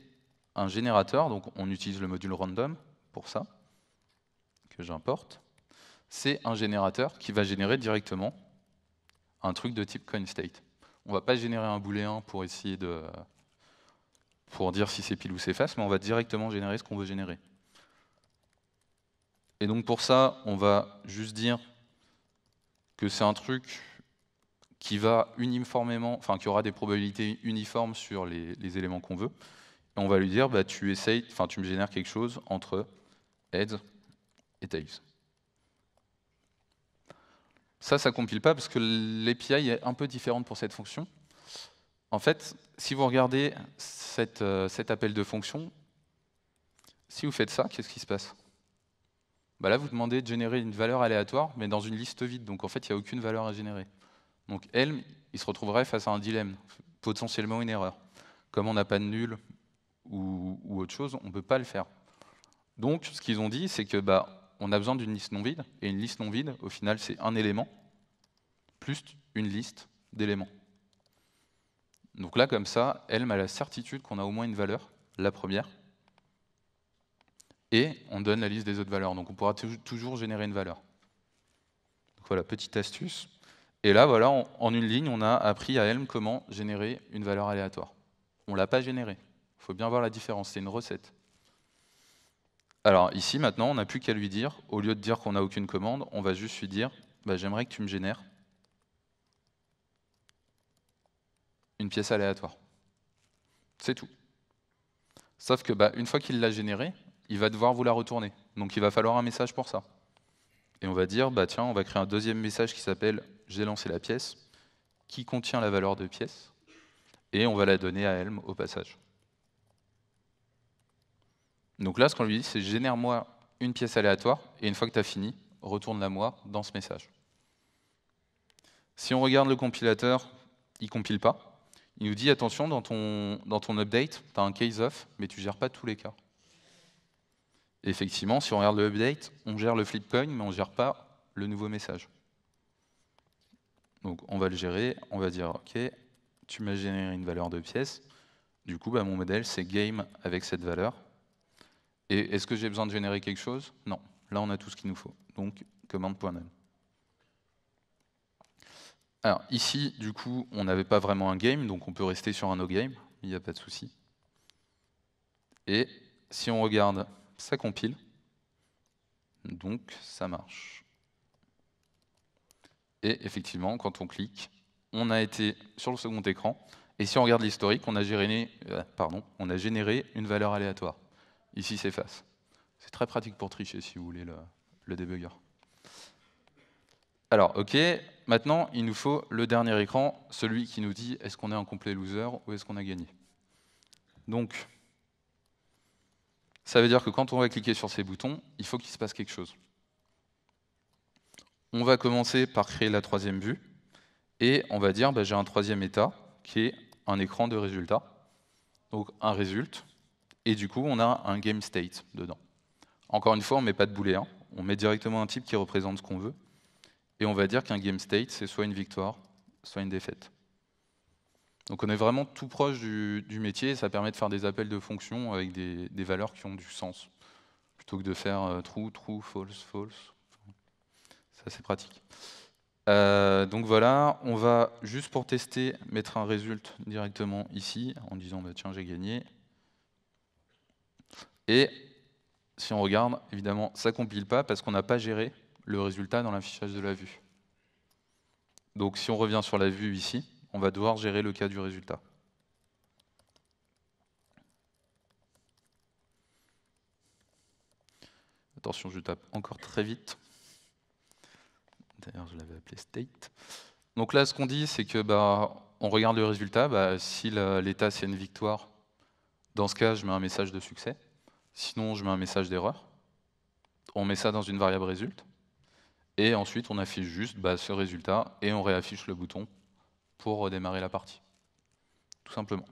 un générateur, donc on utilise le module random pour ça, que j'importe. C'est un générateur qui va générer directement un truc de type CoinState. On ne va pas générer un booléen pour essayer de pour dire si c'est pile ou c'est face, mais on va directement générer ce qu'on veut générer. Et donc pour ça, on va juste dire que c'est un truc qui va uniformément, enfin qui aura des probabilités uniformes sur les, éléments qu'on veut. Et on va lui dire, bah, tu essayes, enfin tu me génères quelque chose entre heads et tails. Ça, ça compile pas parce que l'API est un peu différente pour cette fonction. En fait, si vous regardez euh, cet appel de fonction, si vous faites ça, qu'est-ce qui se passe bah là vous demandez de générer une valeur aléatoire, mais dans une liste vide, donc en fait il n'y a aucune valeur à générer. Donc Helm, il se retrouverait face à un dilemme, potentiellement une erreur. Comme on n'a pas de nul ou, autre chose, on ne peut pas le faire. Donc ce qu'ils ont dit, c'est que bah, on a besoin d'une liste non vide, et une liste non vide, au final, c'est un élément, plus une liste d'éléments. Donc là, comme ça, Helm a la certitude qu'on a au moins une valeur, la première, et on donne la liste des autres valeurs. Donc on pourra toujours générer une valeur. voilà, petite astuce. Et là, voilà, en une ligne, on a appris à Helm comment générer une valeur aléatoire. On ne l'a pas générée. Il faut bien voir la différence, c'est une recette. Alors ici, maintenant, on n'a plus qu'à lui dire, au lieu de dire qu'on n'a aucune commande, on va juste lui dire, bah, j'aimerais que tu me génères une pièce aléatoire. C'est tout. Sauf que bah, une fois qu'il l'a générée, il va devoir vous la retourner. Donc il va falloir un message pour ça. Et on va dire, bah tiens, on va créer un deuxième message qui s'appelle J'ai lancé la pièce, qui contient la valeur de pièce, et on va la donner à Helm au passage. Donc là, ce qu'on lui dit, c'est génère-moi une pièce aléatoire, et une fois que tu as fini, retourne-la moi dans ce message. Si on regarde le compilateur, il ne compile pas. Il nous dit, attention, dans ton, dans ton update, tu as un case off, mais tu ne gères pas tous les cas effectivement, si on regarde le update, on gère le flip coin, mais on ne gère pas le nouveau message. Donc on va le gérer, on va dire OK, tu m'as généré une valeur de pièce, du coup bah, mon modèle c'est game avec cette valeur. Et est-ce que j'ai besoin de générer quelque chose Non, là on a tout ce qu'il nous faut. Donc commande.num. Alors ici, du coup, on n'avait pas vraiment un game, donc on peut rester sur un no game, il n'y a pas de souci. Et si on regarde ça compile, donc ça marche. Et effectivement, quand on clique, on a été sur le second écran, et si on regarde l'historique, on, a généré, euh, on a généré une valeur aléatoire. Ici, c'est face. C'est très pratique pour tricher, si vous voulez, le, le Alors, OK, maintenant, il nous faut le dernier écran, celui qui nous dit est-ce qu'on est un complet loser ou est-ce qu'on a gagné. Donc, ça veut dire que quand on va cliquer sur ces boutons, il faut qu'il se passe quelque chose. On va commencer par créer la troisième vue, et on va dire, bah, j'ai un troisième état, qui est un écran de résultat, donc un résultat. et du coup, on a un game state dedans. Encore une fois, on ne met pas de boulet, on met directement un type qui représente ce qu'on veut, et on va dire qu'un game state, c'est soit une victoire, soit une défaite. Donc on est vraiment tout proche du, métier ça permet de faire des appels de fonctions avec des, valeurs qui ont du sens, plutôt que de faire euh, true, true, false, false. C'est assez pratique. Euh, donc voilà, on va juste pour tester mettre un résultat directement ici en disant bah, tiens j'ai gagné. Et si on regarde, évidemment ça compile pas parce qu'on n'a pas géré le résultat dans l'affichage de la vue. Donc si on revient sur la vue ici, on va devoir gérer le cas du résultat. Attention, je tape encore très vite. D'ailleurs, je l'avais appelé state. Donc là, ce qu'on dit, c'est que bah, on regarde le résultat. Bah, si l'état, c'est une victoire, dans ce cas, je mets un message de succès. Sinon, je mets un message d'erreur. On met ça dans une variable résulte. Et ensuite, on affiche juste bah, ce résultat et on réaffiche le bouton pour redémarrer la partie, tout simplement.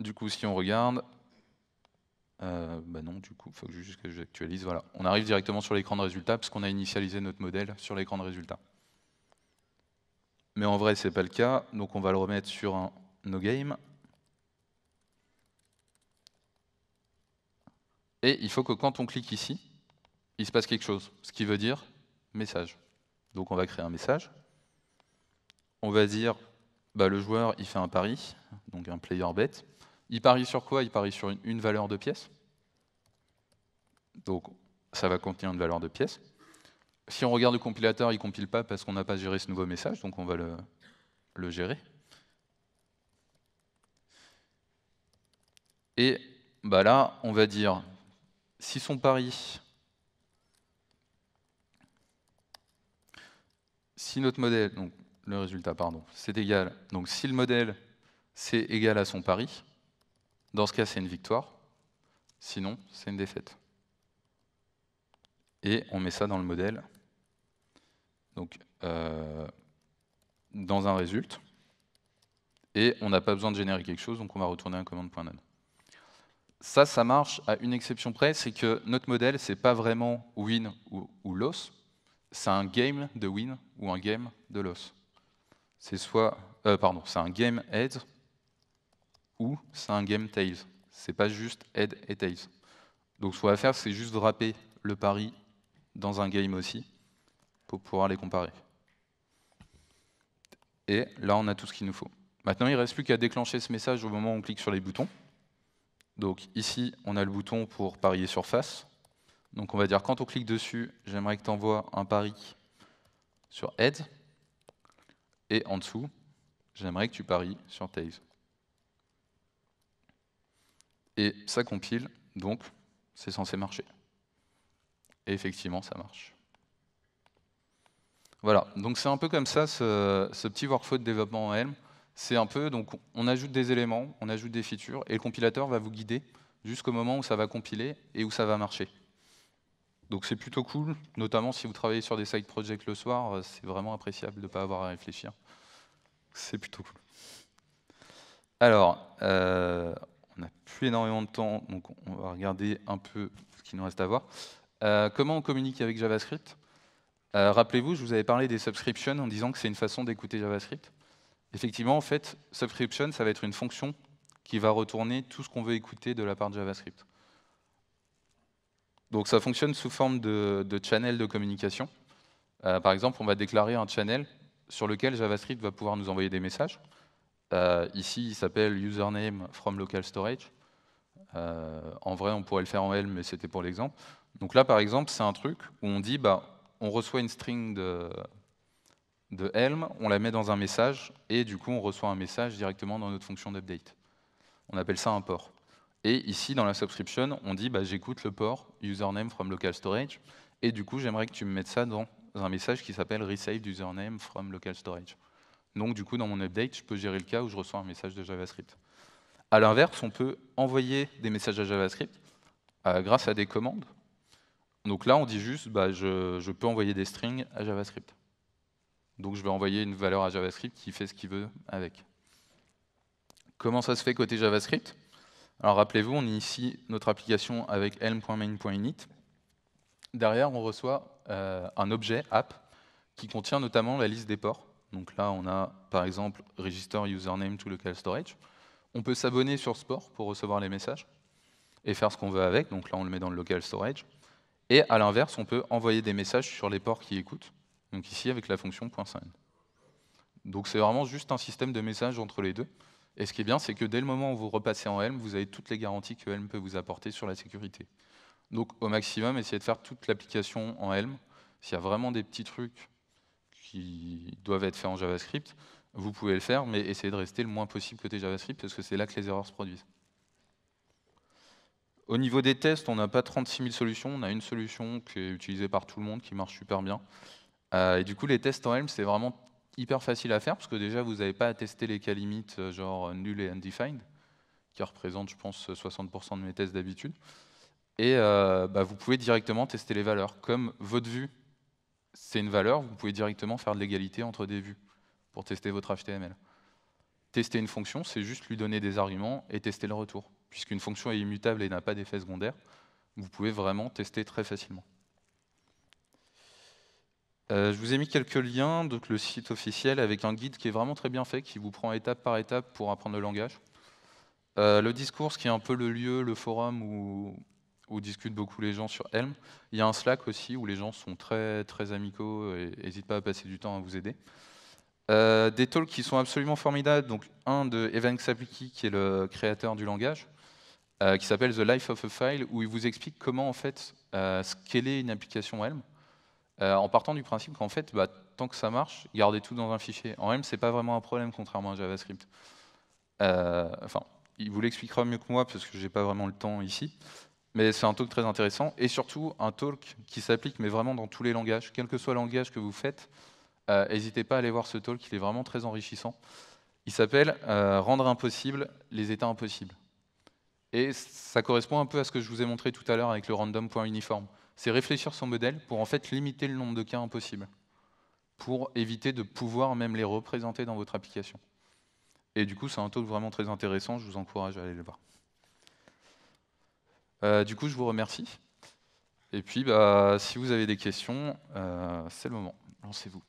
Du coup, si on regarde, euh, bah non, du coup, il faut juste que j'actualise. Voilà, on arrive directement sur l'écran de résultat parce qu'on a initialisé notre modèle sur l'écran de résultat. Mais en vrai, c'est pas le cas, donc on va le remettre sur un no game. Et il faut que quand on clique ici, il se passe quelque chose, ce qui veut dire message. Donc on va créer un message on va dire, bah, le joueur, il fait un pari, donc un player bet. Il parie sur quoi Il parie sur une, valeur de pièce. Donc, ça va contenir une valeur de pièce. Si on regarde le compilateur, il ne compile pas parce qu'on n'a pas géré ce nouveau message, donc on va le, gérer. Et bah, là, on va dire, si son pari, si notre modèle, le résultat, pardon, c'est égal. Donc si le modèle c'est égal à son pari, dans ce cas c'est une victoire, sinon c'est une défaite. Et on met ça dans le modèle, donc euh, dans un résultat, et on n'a pas besoin de générer quelque chose, donc on va retourner un commande.none. Ça, ça marche à une exception près, c'est que notre modèle, c'est pas vraiment win ou, ou loss, c'est un game de win ou un game de loss c'est soit, euh, pardon, c'est un game head ou c'est un game tails. C'est pas juste head et tails. Donc ce qu'on va faire, c'est juste draper le pari dans un game aussi pour pouvoir les comparer. Et là, on a tout ce qu'il nous faut. Maintenant, il ne reste plus qu'à déclencher ce message au moment où on clique sur les boutons. Donc ici, on a le bouton pour parier sur face. Donc on va dire, quand on clique dessus, j'aimerais que tu envoies un pari sur head. Et en dessous, j'aimerais que tu paries sur Tails. Et ça compile, donc c'est censé marcher. Et effectivement, ça marche. Voilà, donc c'est un peu comme ça ce, ce, petit workflow de développement en Helm. C'est un peu, donc on ajoute des éléments, on ajoute des features, et le compilateur va vous guider jusqu'au moment où ça va compiler et où ça va marcher. Donc c'est plutôt cool, notamment si vous travaillez sur des side projects le soir, euh, c'est vraiment appréciable de ne pas avoir à réfléchir. C'est plutôt cool. Alors, euh, on n'a plus énormément de temps, donc on va regarder un peu ce qu'il nous reste à voir. Euh, comment on communique avec JavaScript Rappelez-vous, je vous avais parlé des subscriptions en disant que c'est une façon d'écouter JavaScript. Effectivement, en fait, subscription, ça va être une fonction qui va retourner tout ce qu'on veut écouter de la part de JavaScript. Donc ça fonctionne sous forme de, channel de communication. Euh, par exemple, on va déclarer un channel sur lequel JavaScript va pouvoir nous envoyer des messages. Euh, ici, il s'appelle username from local storage. Euh, en vrai, on pourrait le faire en Helm, mais c'était pour l'exemple. Donc là, par exemple, c'est un truc où on dit, bah, on reçoit une string de, de Helm, on la met dans un message, et du coup, on reçoit un message directement dans notre fonction d'update. On appelle ça un port. Et ici, dans la subscription, on dit bah, j'écoute le port username from local storage. Et du coup, j'aimerais que tu me mettes ça dans un message qui s'appelle resave username from local storage. Donc, du coup, dans mon update, je peux gérer le cas où je reçois un message de JavaScript. A l'inverse, on peut envoyer des messages à JavaScript euh, grâce à des commandes. Donc là, on dit juste bah, je peux envoyer des strings à JavaScript. Donc je vais envoyer une valeur à JavaScript qui fait ce qu'il veut avec. Comment ça se fait côté JavaScript alors rappelez-vous, on initie notre application avec elm.main.init. Derrière, on reçoit euh, un objet app qui contient notamment la liste des ports. Donc là, on a par exemple register username to local storage. On peut s'abonner sur ce port pour recevoir les messages et faire ce qu'on veut avec. Donc là, on le met dans le local storage. Et à l'inverse, on peut envoyer des messages sur les ports qui écoutent. Donc ici, avec la fonction .send. Donc c'est vraiment juste un système de messages entre les deux. Et ce qui est bien, c'est que dès le moment où vous repassez en Helm, vous avez toutes les garanties que Helm peut vous apporter sur la sécurité. Donc au maximum, essayez de faire toute l'application en Helm. S'il y a vraiment des petits trucs qui doivent être faits en JavaScript, vous pouvez le faire, mais essayez de rester le moins possible côté JavaScript, parce que c'est là que les erreurs se produisent. Au niveau des tests, on n'a pas 36 000 solutions, on a une solution qui est utilisée par tout le monde, qui marche super bien. Euh, et du coup, les tests en Helm, c'est vraiment hyper facile à faire, parce que déjà, vous n'avez pas à tester les cas limites, euh, genre euh, nul et undefined, qui représentent, je pense, 60% euh, de mes tests d'habitude. Et bah, vous pouvez directement tester les valeurs. Comme votre vue, c'est une valeur, vous pouvez directement faire de l'égalité entre des vues pour tester votre HTML. Tester une fonction, c'est juste lui donner des arguments et tester le retour. Puisqu'une fonction est immutable et n'a pas d'effet secondaire, vous pouvez vraiment tester très facilement. Euh, je vous ai mis quelques liens, donc le site officiel avec un guide qui est vraiment très bien fait, qui vous prend étape par étape pour apprendre le langage. Euh, le discours, qui est un peu le lieu, le forum où, discutent beaucoup les gens sur Helm. Il y a un Slack aussi où les gens sont très, très amicaux et n'hésitent pas à passer du temps à vous aider. Euh, des talks qui sont absolument formidables, donc un de Evan Saplicki, qui est le créateur du langage, qui s'appelle The Life of a File, où il vous explique comment en fait scaler une application Helm. Euh, en partant du principe qu'en fait, bah, tant que ça marche, gardez tout dans un fichier. En M, c'est pas vraiment un problème, contrairement à JavaScript. Euh, enfin, il vous l'expliquera mieux que moi, parce que je n'ai pas vraiment le temps ici. Mais c'est un talk très intéressant, et surtout un talk qui s'applique, mais vraiment dans tous les langages. Quel que soit le langage que vous faites, euh, n'hésitez pas à aller voir ce talk, il est vraiment très enrichissant. Il s'appelle Rendre impossible les états impossibles ». Et ça correspond un peu à ce que je vous ai montré tout à l'heure avec le random.uniforme c'est réfléchir son modèle pour en fait limiter le nombre de cas impossibles, pour éviter de pouvoir même les représenter dans votre application. Et du coup, c'est un talk vraiment très intéressant, je vous encourage à aller le voir. Euh, du coup, je vous remercie. Et puis, bah, si vous avez des questions, euh, c'est le moment. Lancez-vous.